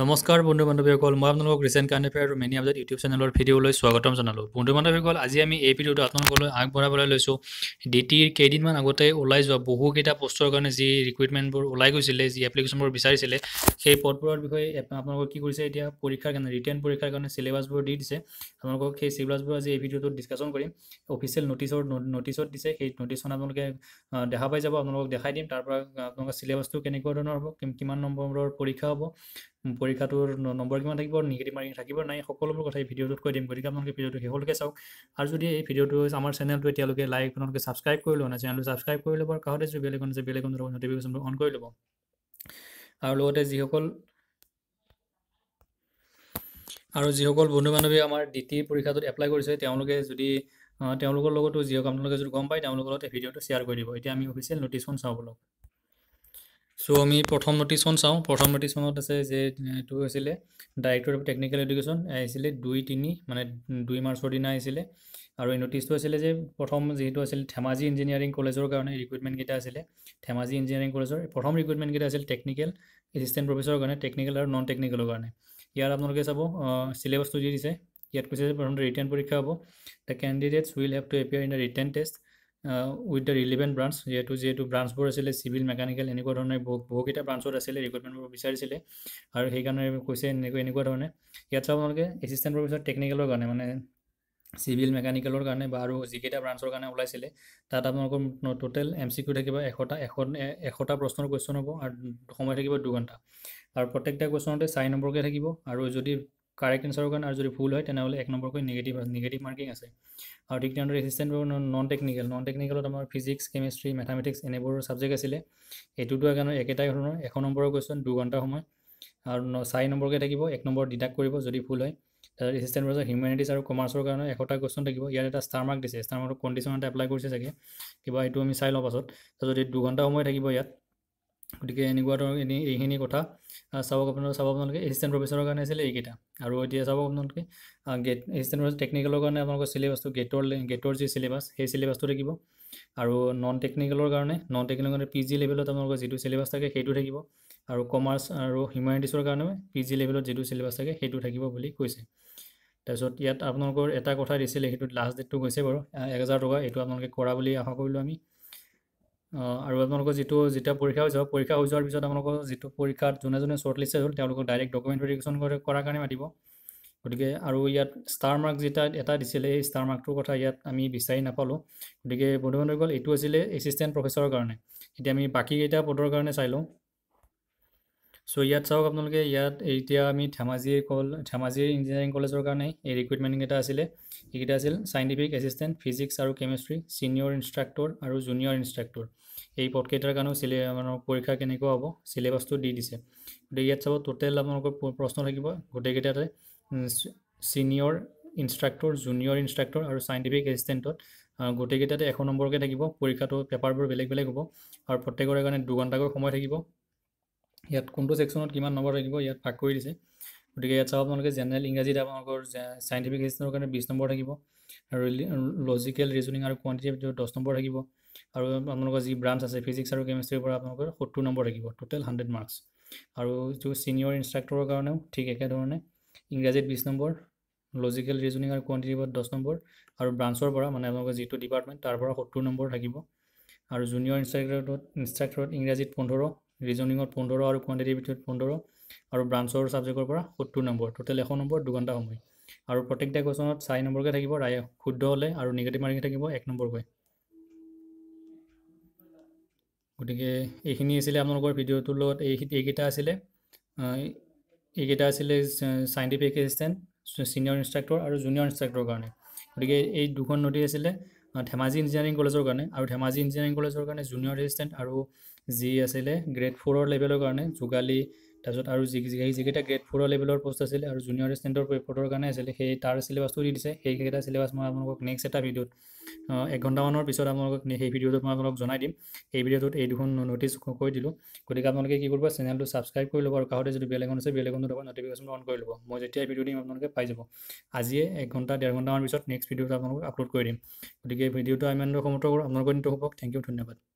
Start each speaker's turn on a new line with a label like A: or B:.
A: নমস্কাৰ বন্ধু বান্ধৱীসকল মই আপোনালোকক ৰিচেণ্ট কাৰণে এফেয়াৰ আৰু মেনি আপজাত ইউটিউব চেনেলৰ ভিডিঅ'লৈ স্বাগতম জনালোঁ বন্ধু বান্ধৱীসকল আজি আমি এই ভিডিঅ'টো আপোনালোকলৈ আগবঢ়াবলৈ লৈছোঁ ডি টিৰ কেইদিনমান আগতে ওলাই যোৱা বহুকেইটা পষ্টৰ কাৰণে যি ৰিক্ৰুইটমেণ্টবোৰ ওলাই গৈছিলে যি এপ্লিকেশ্যনবোৰ বিচাৰিছিলে সেই পদবোৰৰ বিষয়ে আপোনালোকক কি কৰিছে এতিয়া পৰীক্ষাৰ কাৰণে ৰিটাৰ্ণ পৰীক্ষাৰ কাৰণে চিলেবাছবোৰ দি দিছে আপোনালোকক সেই চিলেবাছবোৰ আজি এই ভিডিঅ'টোত ডিছকাশ্যন কৰিম অফিচিয়েল নটিছৰ নটিছত দিছে সেই নটিছখন আপোনালোকে দেখা পাই যাব আপোনালোকক দেখাই দিম তাৰপৰা আপোনালোকৰ চিলেবাছটো কেনেকুৱা ধৰণৰ হ'ব কিমান নম্বৰৰ পৰীক্ষা হ'ব পৰীক্ষাটোৰ নম্বৰ কিমান থাকিব নিগেটিভ মাৰ্কিং থাকিব নাই সকলোবোৰ কথা এই ভিডিঅ'টোত কৈ দিম গতিকে আপোনালোকে ভিডিঅ'টো শেষলৈকে চাওক আৰু যদি এই ভিডিঅ'টো আমাৰ চেনেলটো এতিয়ালৈকে লাইক আপোনালোকে ছাবস্ক্ৰাইব কৰি লোৱা নাই চেনেলটো ছাবস্ক্ৰাইব কৰি ল'ব আৰু কাষতে যদি বেলেগ আছে বেলেগ অনুযায়ী নটিফিকেশ্যনটো অন কৰি ল'ব আৰু লগতে যিসকল আৰু যিসকল বন্ধু বান্ধৱীয়ে আমাৰ ডি টি e পৰীক্ষাটোত এপ্লাই কৰিছে তেওঁলোকে যদি তেওঁলোকৰ লগতো যিসকল আপোনালোকে যদি গম পায় তেওঁলোকৰ লগত ভিডিঅ'টো শ্বেয়াৰ কৰি দিব এতিয়া আমি অফিচিয়েল নটিচখন চাওঁ বলক চ' আমি প্ৰথম নটিছখন চাওঁ প্ৰথম নটিছখনত আছে যে এইটো আছিলে ডাইৰেক্টৰ অফ টেকনিকেল এডুকেশ্যন আহিছিলে দুই তিনি মানে দুই মাৰ্চৰ দিনা আহিছিলে আৰু এই নটিছটো আছিলে যে প্ৰথম যিহেতু আছিল ধেমাজি ইঞ্জিনিয়াৰিং কলেজৰ কাৰণে ৰিকুইটমেণ্টকেইটা আছিলে ধেমাজি ইঞ্জিনিয়াৰিং কলেজৰ প্ৰথম ৰিকুইটমেণ্টকেইটা আছিল টেকনিকেল এচিষ্টেণ্ট প্ৰফেচৰৰ কাৰণে টেকনিকেল আৰু নন টেকনিকেলৰ কাৰণে ইয়াত আপোনালোকে চাব চিলেবাছটো দি দিছে ইয়াত কৈছে যে প্ৰথমতে ৰিটাৰ্ণ পৰীক্ষা হ'ব the candidates will have to appear in the return test with the relevant branch যিহেতু যিহেতু ব্ৰাঞ্চবোৰ আছিলে চিভিল মেকানিকেল এনেকুৱা ধৰণে বহু বহুকেইটা ব্ৰাঞ্চত আছিলে কৰিব বিচাৰিছিলে আৰু সেইকাৰণে কৈছে এনেকুৱা এনেকুৱা ধৰণে ইয়াত চাব আপোনালোকে এচিষ্টেণ্ট প্ৰফেচৰ টেকনিকেলৰ কাৰণে মানে চিভিল মেকানিকেলৰ কাৰণে বা আৰু যিকেইটা ব্ৰাঞ্চৰ কাৰণে ওলাইছিলে তাত আপোনালোকৰ টোটেল এম চি কিউ থাকিব এশটা এশ এশটা প্ৰশ্নৰ কুৱেশ্যন হ'ব আৰু সময় থাকিব দুঘণ্টা আৰু প্ৰত্যেকটা কুৱেশ্যনতে চাৰি নম্বৰকৈ থাকিব আৰু যদি কাৰেক্ট এনচাৰৰ কাৰণে আৰু যদি ভুল হয় তেনেহ'লে এক নম্বৰকৈ নিগেটিভ নিগেটিভ মাৰ্কিং আছে আৰু ঠিক তেনেদৰে এছিষ্টেণ্টবোৰ নন টেকনিকেল নন টেকনিকেলত আমাৰ ফিজিক্স কেমেষ্ট্ৰি মেথামেটিক্স এনেবোৰ ছাবজেক্ট আছিলে সেইটোতো কাৰণে একেটাই ধৰণৰ এশ নম্বৰৰ কুৱেশ্যন দুঘণ্টা সময় আৰু চাৰি নম্বৰকৈ থাকিব এক নম্বৰ ডিডাক্ট কৰিব যদি ভুল হয় তাৰপিছত এছিষ্টেণ্ট প্ৰজেক্ট হিউমেনিটিজ আৰু কমাৰ্চৰ কাৰণে এশটা কুৱেশ্যন থাকিব ইয়াত এটা ষ্টাৰ মাৰ্ক দিছে ষ্টাৰ মাৰ্কৰ কণ্ডিশ্যন এটা এপ্লাই কৰিছে চাগে কিবা এইটো আমি চাই লওঁ পাছত যদি দুঘণ্টা সময় থাকিব ইয়াত গতিকে এনেকুৱা ধৰক এনেই এইখিনি কথা চাওক আপোনালোকে চাব আপোনালোকে এচিষ্টেণ্ট প্ৰফেচৰৰ কাৰণে আছিলে এইকেইটা আৰু এতিয়া চাব আপোনালোকে গেট এচিষ্টেণ্ট প্ৰফেচাৰ টেকনিকেলৰ কাৰণে আপোনালোকৰ চিলেবাছটো গেটৰ গেটৰ যি চিলেবাছ সেই চিলেবাছটো থাকিব আৰু নন টেকনিকেলৰ কাৰণে নন টেকনিকেলৰ কাৰণে পি জি লেভেলত আপোনালোকৰ যিটো চিলেবাছ থাকে সেইটো থাকিব আৰু কমাৰ্চ আৰু হিউমেনিটিছৰ কাৰণে পি জি লেভেলত যিটো চিলেবাছ থাকে সেইটো থাকিব বুলি কৈছে তাৰপিছত ইয়াত আপোনালোকৰ এটা কথা দিছিলে সেইটোত লাষ্ট ডেটটো গৈছে বাৰু এক হাজাৰ টকা এইটো আপোনালোকে কৰা বুলি আশা কৰিলোঁ আমি আৰু আপোনালোকৰ যিটো যেতিয়া পৰীক্ষা হৈ যাব পৰীক্ষা হৈ যোৱাৰ পিছত আপোনালোকৰ যিটো পৰীক্ষাত যোনে যোনে শ্বৰ্ট লিষ্ট হ'ল তেওঁলোকক ডাইৰেক্ট ডকুমেণ্ট ভেৰিফিকেশ্যন কৰি কৰাৰ কাৰণে মাতিব গতিকে আৰু ইয়াত ষ্টাৰ মাৰ্ক যেতিয়া এটা দিছিলে এই ষ্টাৰ মাৰ্কটোৰ কথা ইয়াত আমি বিচাৰি নাপালোঁ গতিকে বন্ধু বান্ধৱীসকল এইটো আছিলে এচিষ্টেণ্ট প্ৰফেচৰৰ কাৰণে এতিয়া আমি বাকীকেইটা পদৰ কাৰণে চাই লওঁ চ' ইয়াত চাওক আপোনালোকে ইয়াত এতিয়া আমি ধেমাজিৰ কল ধেমাজিৰ ইঞ্জিনিয়াৰিং কলেজৰ কাৰণে এই ৰিক্ৰুইটমেণ্টকেইটা আছিলে এইকেইটা আছিল চাইণ্টিফিক এচিষ্টেণ্ট ফিজিক্স আৰু কেমেষ্ট্ৰি ছিনিয়ৰ ইনষ্ট্ৰাক্টৰ আৰু জুনিয়ৰ ইনষ্ট্ৰাক্টৰ এই পদকেইটাৰ কাৰণেও চিলে আপোনালোকৰ পৰীক্ষা কেনেকুৱা হ'ব চিলেবাছটো দি দিছে গতিকে ইয়াত চাব টোটেল আপোনালোকৰ প্ৰশ্ন থাকিব গোটেইকেইটাতে ছিনিয়ৰ ইনষ্ট্ৰাক্টৰ জুনিয়ৰ ইনষ্ট্ৰাক্টৰ আৰু চাইণ্টিফিক এচিষ্টেণ্টত গোটেইকেইটাতে এশ নম্বৰকৈ থাকিব পৰীক্ষাটো পেপাৰবোৰ বেলেগ বেলেগ হ'ব আৰু প্ৰত্যেকৰে কাৰণে দুঘণ্টাকৈ সময় থাকিব ইয়াত কোনটো ছেকশ্যনত কিমান নম্বৰ থাকিব ইয়াত ভাগ কৰি দিছে গতিকে ইয়াত চাব আপোনালোকে জেনেৰেল ইংৰাজীত আপোনালোকৰ চাইণ্টিফিক ৰেজিষ্টাৰৰ কাৰণে বিছ নম্বৰ থাকিব আৰু লজিকেল ৰিজনিং আৰু কোৱান্টিটিভ দহ নম্বৰ থাকিব আৰু আপোনালোকৰ যি ব্ৰাঞ্চ আছে ফিজিক্স আৰু কেমেষ্ট্ৰিৰ পৰা আপোনালোকৰ সত্তৰ নম্বৰ থাকিব টোটেল হাণ্ড্ৰেড মাৰ্কছ আৰু যিটো ছিনিয়ৰ ইনষ্ট্ৰাক্টৰৰ কাৰণেও ঠিক একেধৰণে ইংৰাজীত বিছ নম্বৰ লজিকেল ৰিজনিং আৰু কোৱান্টিটিভত দহ নম্বৰ আৰু ব্ৰাঞ্চৰ পৰা মানে আপোনালোকৰ যিটো ডিপাৰ্টমেণ্ট তাৰ পৰা সত্তৰ নম্বৰ থাকিব আৰু জুনিয়ৰ ইনষ্ট্ৰাক্টৰত ইনষ্ট্ৰাক্টৰত ইংৰাজীত পোন্ধৰ ৰিজনিঙত পোন্ধৰ আৰু কোৱাণ্টিটিভ ভিতৰত পোন্ধৰ আৰু ব্ৰাঞ্চৰ ছাবজেক্টৰ পৰা সত্তৰ নম্বৰ টোটেল এশ নম্বৰ দুঘণ্টা সময় আৰু প্ৰত্যেকটা কুৱেশ্যনত চাৰি নম্বৰকৈ থাকিব ৰায় শুদ্ধ হ'লে আৰু নিগেটিভ মাৰ্কিং থাকিব এক নম্বৰকৈ গতিকে এইখিনি আছিলে আপোনালোকৰ ভিডিঅ'টোৰ লগত এই এইকেইটা আছিলে এইকেইটা আছিলে চাইণ্টিফিক এচিষ্টেণ্ট ছিনিয়ৰ ইনষ্ট্ৰাক্টৰ আৰু জুনিয়ৰ ইনষ্ট্ৰাক্টৰৰ কাৰণে গতিকে এই দুখন নদী আছিলে ধেমাজি ইঞ্জিনিয়াৰিং কলেজৰ কাৰণে আৰু ধেমাজি ইঞ্জিনিয়াৰিং কলেজৰ কাৰণে জুনিয়ৰ এচিষ্টেণ্ট আৰু যি আছিলে গ্ৰেড ফ'ৰৰ লেভেলৰ কাৰণে যোগালী তাৰপিছত আৰু যি সেই যিকেইটা গ্ৰেড ফ'ৰৰ লেভেলৰ প'ষ্ট আছিলে আৰু জুনিয়ৰ ষ্টেণ্ডৰ পেপৰৰ কাৰণে আছিলে সেই তাৰ চিলেবাছটো দি দিছে সেইকেইটা চিলেবাছ মই আপোনালোকক নেক্সট এটা ভিডিঅ'ত এঘণ্টামানৰ পিছত আপোনালোকক সেই ভিডিঅ'টোত মই আপোনালোকক জনাই দিম এই ভিডিঅ'টোত এই দুখন নটিছ কৈ দিলোঁ গতিকে আপোনালোকে কি কৰিব চেনেলটো ছাবস্ক্ৰাইব কৰি ল'ব আৰু কাষতে যদি বেলেগ আছে বেলেগটো নটিফিকেশ্যন অন কৰি ল'ব মই যেতিয়া এই ভিডিঅ' দিম আপোনালোকে পাই যাব আজিয়ে এক ঘণ্টা ডেৰ ঘণ্টামান পিছত নেক্সট ভিডিঅ'টো আপোনালোকক আপলোড কৰি দিম গতিকে ভিডিঅ'টো ইমানটো সমৰ্থ কৰোঁ আপোনালোকৰ দিনটো হ'ব থেংক ইউ ধন্যবাদ